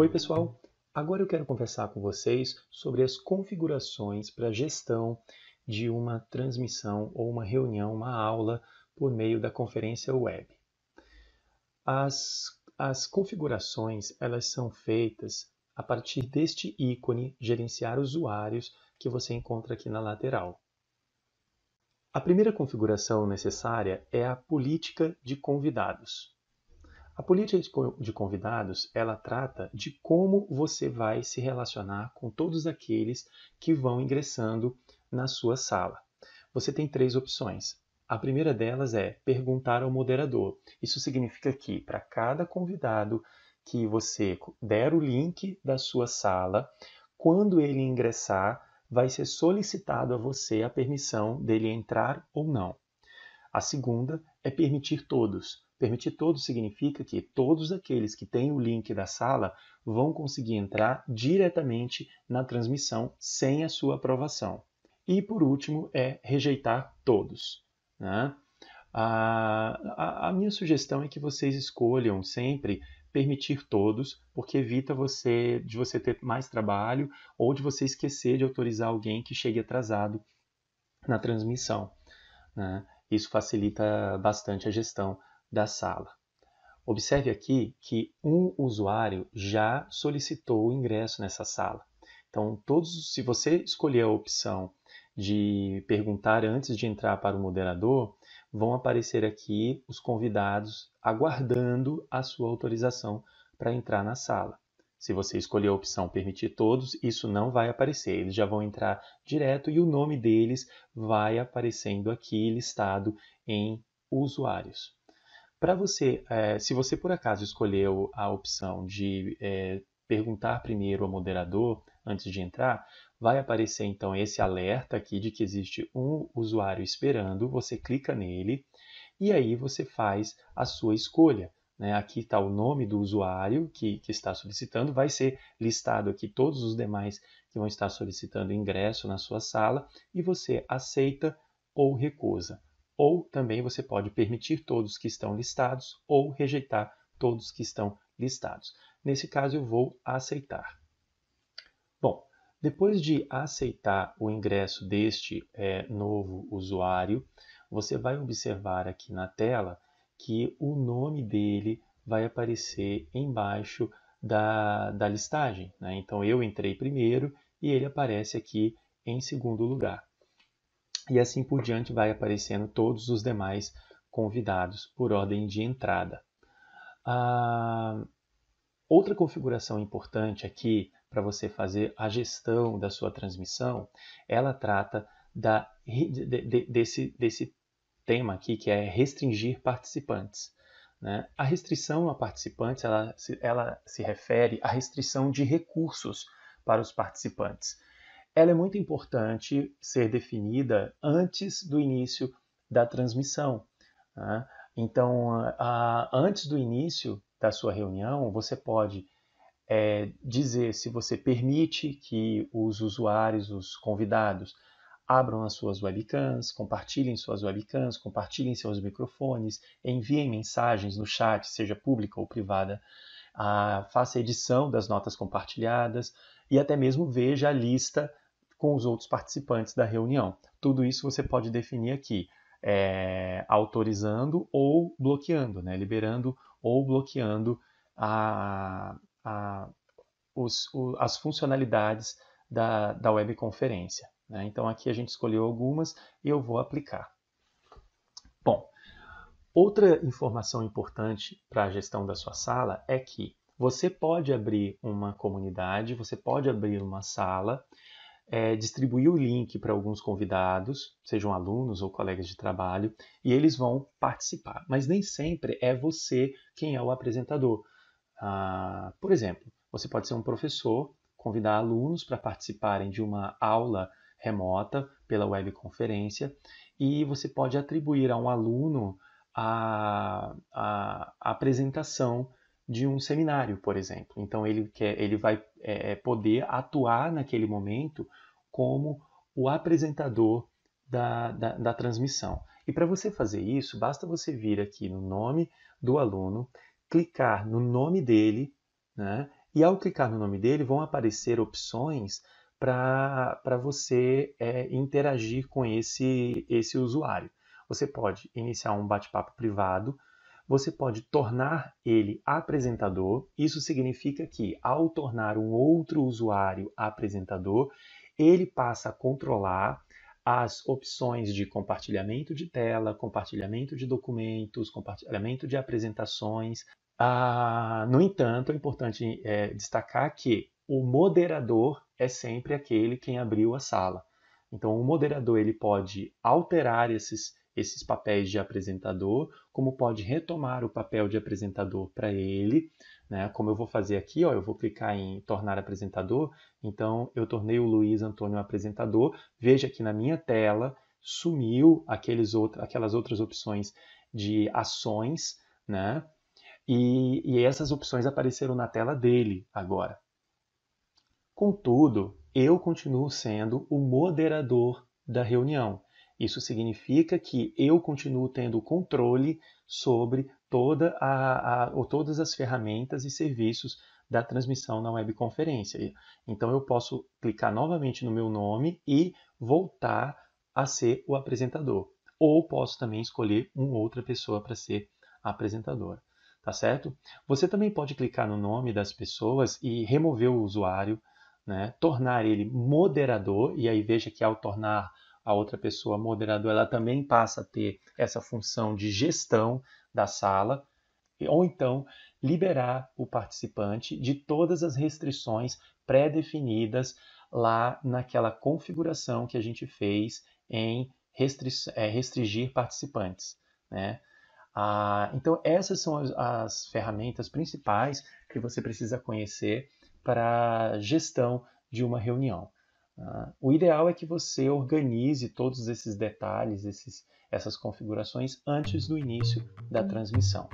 Oi, pessoal! Agora eu quero conversar com vocês sobre as configurações para gestão de uma transmissão ou uma reunião, uma aula por meio da conferência web. As, as configurações elas são feitas a partir deste ícone Gerenciar Usuários que você encontra aqui na lateral. A primeira configuração necessária é a política de convidados. A política de convidados, ela trata de como você vai se relacionar com todos aqueles que vão ingressando na sua sala. Você tem três opções. A primeira delas é perguntar ao moderador. Isso significa que para cada convidado que você der o link da sua sala, quando ele ingressar, vai ser solicitado a você a permissão dele entrar ou não. A segunda é permitir todos. Permitir todos significa que todos aqueles que têm o link da sala vão conseguir entrar diretamente na transmissão sem a sua aprovação. E por último é rejeitar todos. Né? A, a, a minha sugestão é que vocês escolham sempre permitir todos, porque evita você de você ter mais trabalho ou de você esquecer de autorizar alguém que chegue atrasado na transmissão. Né? Isso facilita bastante a gestão da sala. Observe aqui que um usuário já solicitou o ingresso nessa sala. Então, todos, se você escolher a opção de perguntar antes de entrar para o moderador, vão aparecer aqui os convidados aguardando a sua autorização para entrar na sala. Se você escolher a opção permitir todos, isso não vai aparecer. Eles já vão entrar direto e o nome deles vai aparecendo aqui listado em usuários. Para você, é, se você por acaso escolheu a opção de é, perguntar primeiro ao moderador antes de entrar, vai aparecer então esse alerta aqui de que existe um usuário esperando. Você clica nele e aí você faz a sua escolha. Né? Aqui está o nome do usuário que, que está solicitando, vai ser listado aqui todos os demais que vão estar solicitando ingresso na sua sala e você aceita ou recusa ou também você pode permitir todos que estão listados ou rejeitar todos que estão listados. Nesse caso, eu vou aceitar. Bom, depois de aceitar o ingresso deste é, novo usuário, você vai observar aqui na tela que o nome dele vai aparecer embaixo da, da listagem. Né? Então, eu entrei primeiro e ele aparece aqui em segundo lugar. E assim por diante vai aparecendo todos os demais convidados por ordem de entrada. Ah, outra configuração importante aqui para você fazer a gestão da sua transmissão, ela trata da, de, de, desse, desse tema aqui que é restringir participantes. Né? A restrição a participantes ela, ela se refere à restrição de recursos para os participantes ela é muito importante ser definida antes do início da transmissão. Né? Então, a, antes do início da sua reunião, você pode é, dizer se você permite que os usuários, os convidados, abram as suas webcams, compartilhem suas webcams, compartilhem seus microfones, enviem mensagens no chat, seja pública ou privada, a, ah, faça edição das notas compartilhadas e até mesmo veja a lista com os outros participantes da reunião. Tudo isso você pode definir aqui, é, autorizando ou bloqueando, né? liberando ou bloqueando a, a, os, o, as funcionalidades da, da webconferência. Né? Então aqui a gente escolheu algumas e eu vou aplicar. Bom, outra informação importante para a gestão da sua sala é que você pode abrir uma comunidade, você pode abrir uma sala é, distribuir o link para alguns convidados, sejam alunos ou colegas de trabalho, e eles vão participar. Mas nem sempre é você quem é o apresentador. Ah, por exemplo, você pode ser um professor, convidar alunos para participarem de uma aula remota pela webconferência, e você pode atribuir a um aluno a, a, a apresentação de um seminário, por exemplo. Então ele quer, ele vai é, é, poder atuar naquele momento como o apresentador da, da, da transmissão. E para você fazer isso, basta você vir aqui no nome do aluno, clicar no nome dele, né? E ao clicar no nome dele, vão aparecer opções para você é, interagir com esse, esse usuário. Você pode iniciar um bate-papo privado, você pode tornar ele apresentador. Isso significa que, ao tornar um outro usuário apresentador, ele passa a controlar as opções de compartilhamento de tela, compartilhamento de documentos, compartilhamento de apresentações. Ah, no entanto, é importante é, destacar que o moderador é sempre aquele quem abriu a sala. Então, o moderador ele pode alterar esses esses papéis de apresentador, como pode retomar o papel de apresentador para ele, né? Como eu vou fazer aqui, ó, eu vou clicar em tornar apresentador, então eu tornei o Luiz Antônio apresentador. Veja que na minha tela sumiu aqueles outro, aquelas outras opções de ações, né? E, e essas opções apareceram na tela dele agora. Contudo, eu continuo sendo o moderador da reunião. Isso significa que eu continuo tendo controle sobre toda a, a, ou todas as ferramentas e serviços da transmissão na webconferência. Então eu posso clicar novamente no meu nome e voltar a ser o apresentador. Ou posso também escolher uma outra pessoa para ser apresentadora. Tá certo? Você também pode clicar no nome das pessoas e remover o usuário, né? tornar ele moderador, e aí veja que ao tornar a outra pessoa moderadora, ela também passa a ter essa função de gestão da sala, ou então liberar o participante de todas as restrições pré-definidas lá naquela configuração que a gente fez em é, restringir participantes. Né? Ah, então, essas são as, as ferramentas principais que você precisa conhecer para a gestão de uma reunião. Ah, o ideal é que você organize todos esses detalhes, esses, essas configurações antes do início da transmissão.